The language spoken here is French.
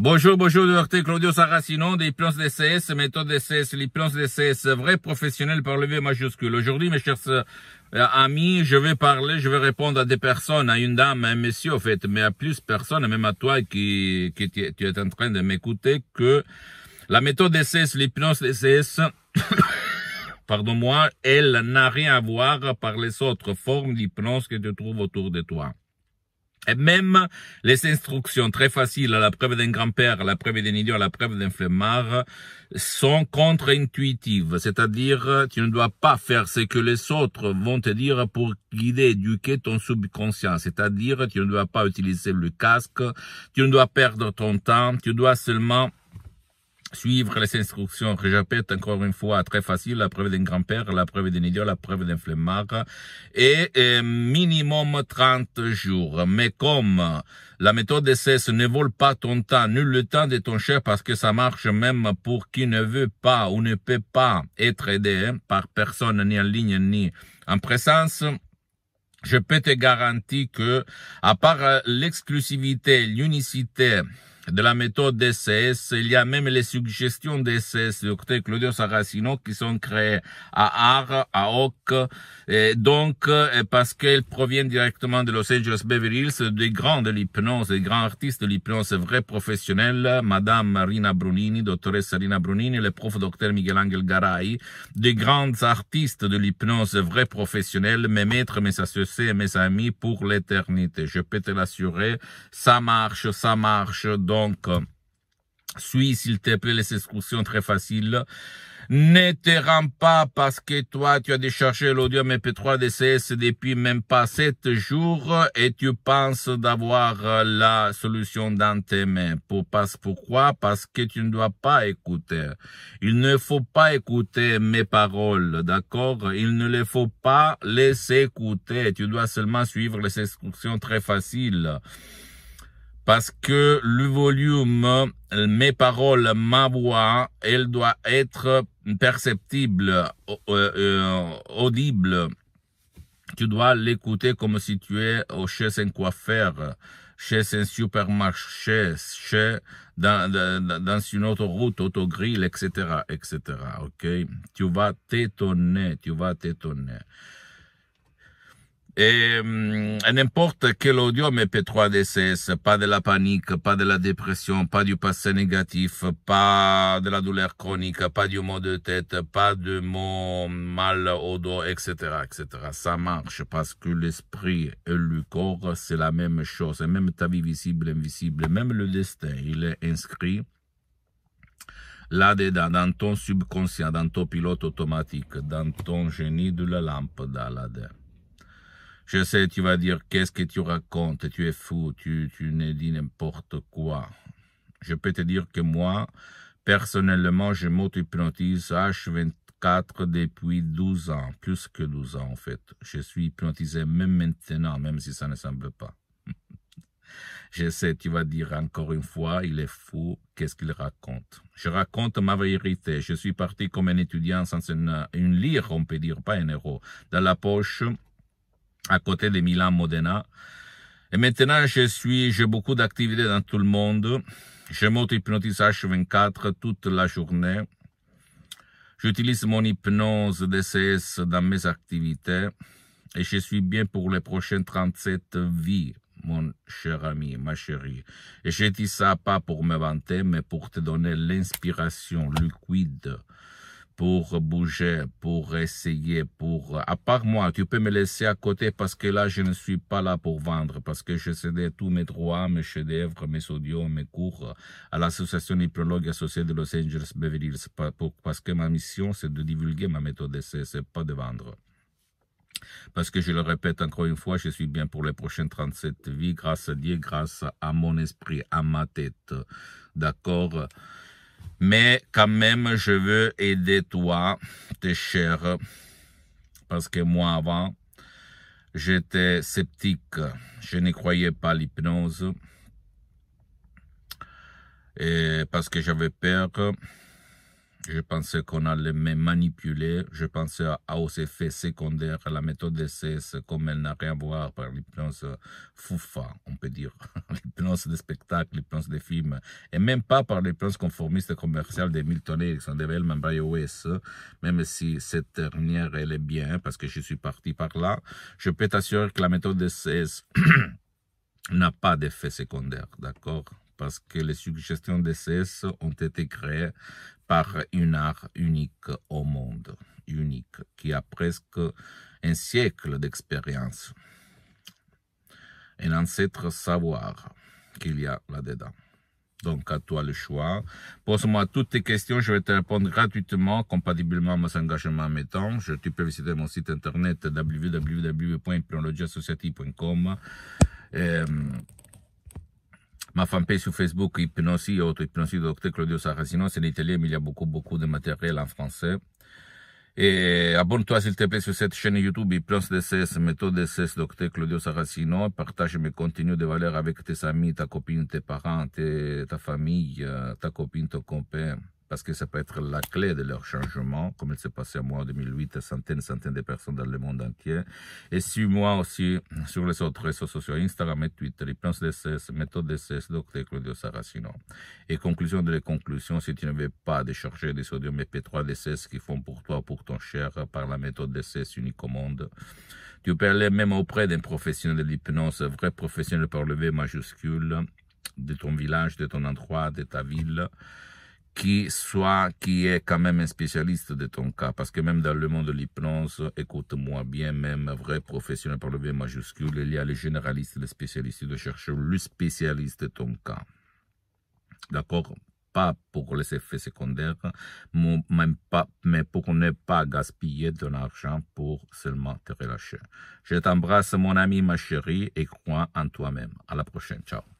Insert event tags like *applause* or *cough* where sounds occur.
Bonjour, bonjour, docteur Claudio Saracino, des plans DCS, méthode DCS, les plans DCS, vrai professionnel par le V majuscule. Aujourd'hui, mes chers euh, amis, je vais parler, je vais répondre à des personnes, à une dame, à un monsieur, en fait, mais à plus personne, même à toi qui, qui tu, es en train de m'écouter, que la méthode DCS, l'hypnose DCS, *coughs* pardon-moi, elle n'a rien à voir par les autres formes d'hypnose que tu trouves autour de toi. Et même les instructions très faciles à la preuve d'un grand-père, à la preuve d'un idiot, à la preuve d'un flemmard sont contre-intuitives. C'est-à-dire, tu ne dois pas faire ce que les autres vont te dire pour guider, éduquer ton subconscient. C'est-à-dire, tu ne dois pas utiliser le casque, tu ne dois perdre ton temps, tu dois seulement Suivre les instructions, que je répète encore une fois, très facile, la preuve d'un grand-père, la preuve d'un idiot, la preuve d'un flemmard, et, minimum 30 jours. Mais comme la méthode d'essai ne vole pas ton temps, nul le temps de ton cher parce que ça marche même pour qui ne veut pas ou ne peut pas être aidé hein, par personne, ni en ligne, ni en présence, je peux te garantir que, à part euh, l'exclusivité, l'unicité, de la méthode DCS. Il y a même les suggestions DCS, docteur Claudio Saracino, qui sont créées à Ar, à Oc. Et donc, parce qu'elles proviennent directement de Los Angeles Beverly Hills, des grands de l'hypnose, des grands artistes de l'hypnose, vrais professionnels, Madame Marina Brunini, doctoresse Rina Brunini, le prof docteur Miguel Angel Garay, des grands artistes de l'hypnose, vrais professionnels, mes maîtres, mes associés, mes amis pour l'éternité. Je peux te l'assurer, ça marche, ça marche. Donc, donc, suis, s'il te plaît, les excursions très faciles. Ne te rends pas parce que toi, tu as déchargé l'audio MP3 DCS depuis même pas sept jours et tu penses d'avoir euh, la solution dans tes mains. pourquoi? Parce que tu ne dois pas écouter. Il ne faut pas écouter mes paroles, d'accord? Il ne les faut pas les écouter. Tu dois seulement suivre les instructions très faciles parce que le volume, mes paroles, ma voix, elle doit être perceptible, euh, euh, audible. Tu dois l'écouter comme si tu es chez un coiffeur, chez un supermarché, chez, dans, dans, dans une autoroute, autogrille, etc., etc., ok? Tu vas t'étonner, tu vas t'étonner. Et euh, n'importe quel audio MP3 DCS, pas de la panique, pas de la dépression, pas du passé négatif, pas de la douleur chronique, pas du mot de tête, pas de mot mal au dos, etc., etc. Ça marche parce que l'esprit et le corps, c'est la même chose. Et même ta vie visible, invisible, même le destin, il est inscrit là-dedans, dans ton subconscient, dans ton pilote automatique, dans ton génie de la lampe, dans je sais, tu vas dire, qu'est-ce que tu racontes Tu es fou, tu, tu ne dis n'importe quoi. Je peux te dire que moi, personnellement, je m'auto-hypnotise H24 depuis 12 ans, plus que 12 ans en fait. Je suis hypnotisé même maintenant, même si ça ne semble pas. *laughs* Je sais, tu vas dire encore une fois, il est fou, qu'est-ce qu'il raconte Je raconte ma vérité. Je suis parti comme un étudiant sans une, une lire, on peut dire, pas un héros, dans la poche à côté de Milan Modena. Et maintenant, je suis, j'ai beaucoup d'activités dans tout le monde. Je m'auto-hypnotise H24 toute la journée. J'utilise mon hypnose DCS dans mes activités. Et je suis bien pour les prochaines 37 vies, mon cher ami, ma chérie. Et je dis ça pas pour me vanter, mais pour te donner l'inspiration liquide pour bouger, pour essayer, pour... Euh, à part moi, tu peux me laisser à côté parce que là, je ne suis pas là pour vendre, parce que je cédais tous mes droits, mes chefs-d'œuvre, mes audios, mes cours euh, à l'association hypnologue associée de Los Angeles Beverly Hills, parce que ma mission, c'est de divulguer ma méthode d'essai, c'est pas de vendre. Parce que je le répète encore une fois, je suis bien pour les prochaines 37 vies, grâce à Dieu, grâce à mon esprit, à ma tête. D'accord mais quand même, je veux aider toi, tes chers, parce que moi avant, j'étais sceptique, je ne croyais pas l'hypnose, parce que j'avais peur je pensais qu'on allait me manipuler. Je pensais aux effets secondaires, à la méthode de CS, comme elle n'a rien à voir par plans foufa, on peut dire. *laughs* l'hypnose de spectacle, plans de films. Et même pas par les conformiste conformistes de Milton Erickson, de Bellman West, même si cette dernière, elle est bien, parce que je suis parti par là. Je peux t'assurer que la méthode de CS *clears throat* n'a pas d'effet secondaire, d'accord parce que les suggestions de CS ont été créées par une art unique au monde, unique, qui a presque un siècle d'expérience, un ancêtre savoir qu'il y a là-dedans. Donc, à toi le choix. Pose-moi toutes tes questions. Je vais te répondre gratuitement, compatiblement à mes engagements à mes temps. tu peux visiter mon site internet www.hypnologieassociative.com. Euh, ma fanpage sur Facebook, Hypnosi et auto de docteur Claudio Saracino, c'est en italien, mais il y a beaucoup, beaucoup de matériel en français. Et abonne-toi, s'il te plaît, sur cette chaîne YouTube, Hypnose DCS, méthode DCS, Dr Claudio Saracino. Partage mes contenus de valeur avec tes amis, ta copine, tes parents, ta famille, euh, ta copine, ton compère parce que ça peut être la clé de leur changement, comme il s'est passé à moi en 2008 à centaines et centaines de personnes dans le monde entier. Et suis-moi aussi sur les autres réseaux sociaux, Instagram et Twitter, les plans de méthode de Dr Claudio Saracino. Et conclusion de la conclusion, si tu ne veux pas décharger des sodium p 3 DCS qui font pour toi, pour ton cher, par la méthode au monde, tu peux aller même auprès d'un professionnel de l'hypnose, vrai professionnel par le V majuscule, de ton village, de ton endroit, de ta ville, qui soit, qui est quand même un spécialiste de ton cas, parce que même dans le monde de l'hypnose, écoute-moi bien, même vrai professionnel par le V majuscule, il y a les généralistes, les spécialistes, de chercheurs le spécialiste de ton cas. D'accord Pas pour les effets secondaires, même pas, mais pour ne pas gaspiller de l'argent pour seulement te relâcher. Je t'embrasse, mon ami, ma chérie, et crois en toi-même. À la prochaine. Ciao.